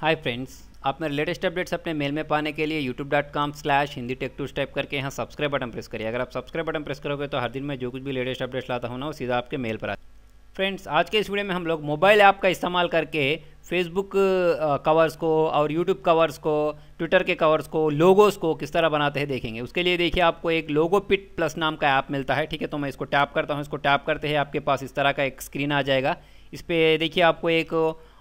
hi friends आप मेरे latest updates अपने मेल में पाने के लिए YouTube dot com slash Hindi tech tutes type करके यहाँ सब्सक्राइब बटन प्रेस करिए अगर आप सब्सक्राइब बटन प्रेस करोगे तो हर दिन मैं जो कुछ भी लेटेस्ट अपडेट्स लाता हूँ ना वो सीधा आपके मेल पर आ फ्रेंड्स आज के इस वीडियो में हम लोग मोबाइल ऐप का इस्तेमाल करके फेसबुक कवर्स को और यूट्यूब कवर्स को ट्विटर के कवर्स को लोगोस को किस तरह बनाते हैं देखेंगे उसके लिए देखिए आपको एक लोगो पिट प्लस नाम का ऐप मिलता है ठीक है तो मैं इसको टैप करता हूँ इसको टैप करते हैं आपके पास इस तरह का एक स्क्रीन आ जाएगा इस पर देखिए आपको एक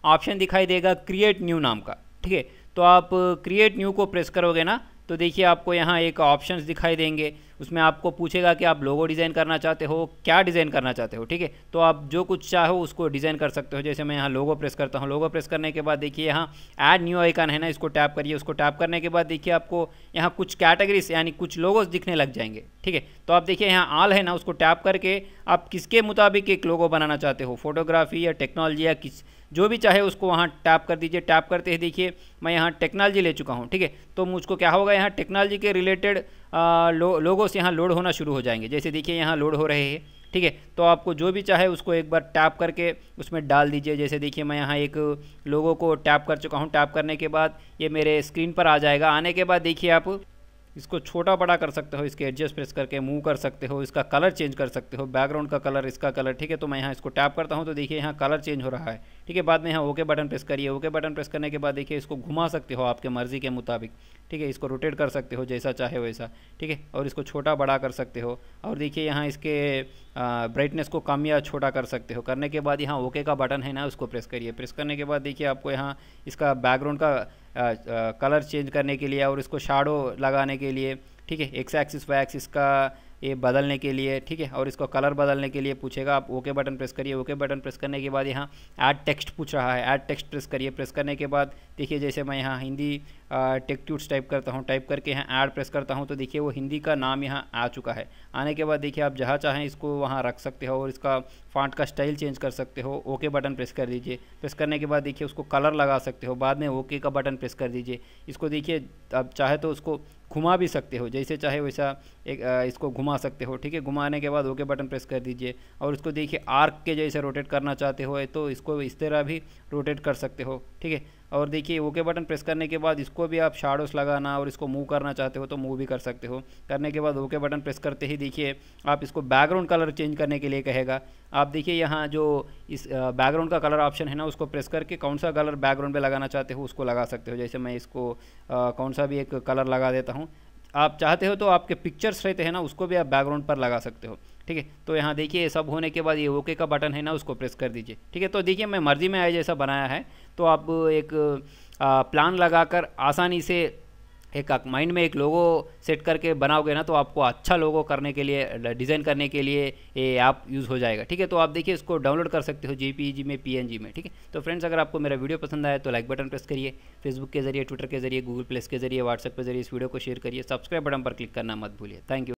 ऑप्शन दिखाई देगा क्रिएट न्यू नाम का ठीक है तो आप क्रिएट न्यू को प्रेस करोगे ना तो देखिए आपको यहाँ एक ऑप्शंस दिखाई देंगे उसमें आपको पूछेगा कि आप लोगो डिज़ाइन करना चाहते हो क्या डिज़ाइन करना चाहते हो ठीक है तो आप जो कुछ चाहो उसको डिज़ाइन कर सकते हो जैसे मैं यहाँ लोगो प्रेस करता हूँ लोगो प्रेस करने के बाद देखिए यहाँ ऐड न्यू आइकन है ना इसको टैप करिए उसको टैप करने के बाद देखिए आपको यहाँ कुछ कैटेगरीज यानी कुछ लोगोस दिखने लग जाएंगे ठीक है तो आप देखिए यहाँ आल है ना उसको टैप करके आप किसके मुताबिक एक लोगो बनाना चाहते हो फोटोग्राफी या टेक्नोलॉजी या किस जो भी चाहे उसको वहाँ टैप कर दीजिए टैप करते ही देखिए मैं यहाँ टेक्नोलॉजी ले चुका हूँ ठीक है तो मुझको क्या होगा यहाँ टेक्नोलॉजी के रिलेटेड लो, लोगो कोर्स यहाँ लोड होना शुरू हो जाएंगे जैसे देखिए यहाँ लोड हो रहे हैं ठीक है तो आपको जो भी चाहे उसको एक बार टैप करके उसमें डाल दीजिए जैसे देखिए मैं यहाँ एक लोगों को टैप कर चुका हूँ टैप करने के बाद ये मेरे स्क्रीन पर आ जाएगा आने के बाद देखिए आप इसको छोटा बड़ा कर सकते हो इसके एडजस्ट प्रेस करके मूव कर सकते हो इसका कलर चेंज कर सकते हो बैकग्राउंड का कलर इसका कलर ठीक है तो मैं यहाँ इसको टैप करता हूँ तो देखिए यहाँ कलर चेंज हो रहा है ठीक है बाद में यहाँ ओके बटन प्रेस करिए ओके बटन प्रेस करने के बाद देखिए इसको घुमा सकते हो आपके मर्ज़ी के मुताबिक ठीक है इसको रोटेट कर सकते हो जैसा चाहे वैसा ठीक है और इसको छोटा बड़ा कर सकते हो और देखिए यहाँ इसके ब्राइटनेस को कम या छोटा कर सकते हो करने के बाद यहाँ ओके का बटन है ना उसको प्रेस करिए प्रेस करने के बाद देखिए आपको यहाँ इसका बैकग्राउंड का कलर चेंज करने के लिए और इसको शाडो लगाने के लिए ठीक है एक्स एक्सिस वाई एक्सिस का ये बदलने के लिए ठीक है और इसको कलर बदलने के लिए पूछेगा आप ओके बटन प्रेस करिए ओके बटन प्रेस करने के बाद यहाँ ऐड टेक्स्ट पूछ रहा है ऐड टेक्स्ट प्रेस करिए प्रेस करने के बाद देखिए जैसे मैं यहाँ हिंदी टेक्ट्यूट्स टाइप करता हूँ टाइप करके यहाँ ऐड प्रेस करता हूँ तो देखिए वो हिंदी का नाम यहाँ आ चुका है आने के बाद देखिए आप जहाँ चाहें इसको वहाँ रख सकते हो और इसका फॉन्ट का स्टाइल चेंज कर सकते हो ओके बटन प्रेस कर दीजिए प्रेस करने के बाद देखिए उसको कलर लगा सकते हो बाद में ओके का बटन प्रेस कर दीजिए इसको देखिए आप चाहे तो उसको घुमा भी सकते हो जैसे चाहे वैसा एक इसको घुमा सकते हो ठीक है घुमाने के बाद ओके बटन प्रेस कर दीजिए और इसको देखिए आर्क के जैसे रोटेट करना चाहते हो तो इसको इस तरह भी रोटेट कर सकते हो ठीक है और देखिए ओके बटन प्रेस करने के बाद इसको भी आप शाडोस लगाना और इसको मूव करना चाहते हो तो मूव भी कर सकते हो करने के बाद ओके बटन प्रेस करते ही देखिए आप इसको बैकग्राउंड कलर चेंज करने के लिए कहेगा आप देखिए यहाँ जो इस बैकग्राउंड का कलर ऑप्शन है ना उसको प्रेस करके कौन सा कलर बैकग्राउंड पर लगाना चाहते हो उसको लगा सकते हो जैसे मैं इसको आ, कौन सा भी एक कलर लगा देता हूँ आप चाहते हो तो आपके पिक्चर्स रहते हैं ना उसको भी आप बैकग्राउंड पर लगा सकते हो ठीक है तो यहाँ देखिए सब होने के बाद ये ओके का बटन है ना उसको प्रेस कर दीजिए ठीक है तो देखिए मैं मर्जी में आए जैसा बनाया है तो आप एक आ, प्लान लगाकर आसानी से एक माइंड में एक लोगो सेट करके बनाओगे ना तो आपको अच्छा लोगो करने के लिए डिज़ाइन करने के लिए ये ऐप यूज़ हो जाएगा ठीक है तो आप देखिए इसको डाउनलोड कर सकते हो जी e में पी में ठीक है तो फ्रेंड्स अगर आपको मेरा वीडियो पसंद आया तो लाइक बटन प्रेस करिए फेसबुक के जरिए ट्विटर के जरिए गूगल प्लस के जरिए व्हाट्सएप के जरिए इस वीडियो को शेयर करिए सब्सक्राइब बटन पर क्लिक करना मत भूलिए थैंक यू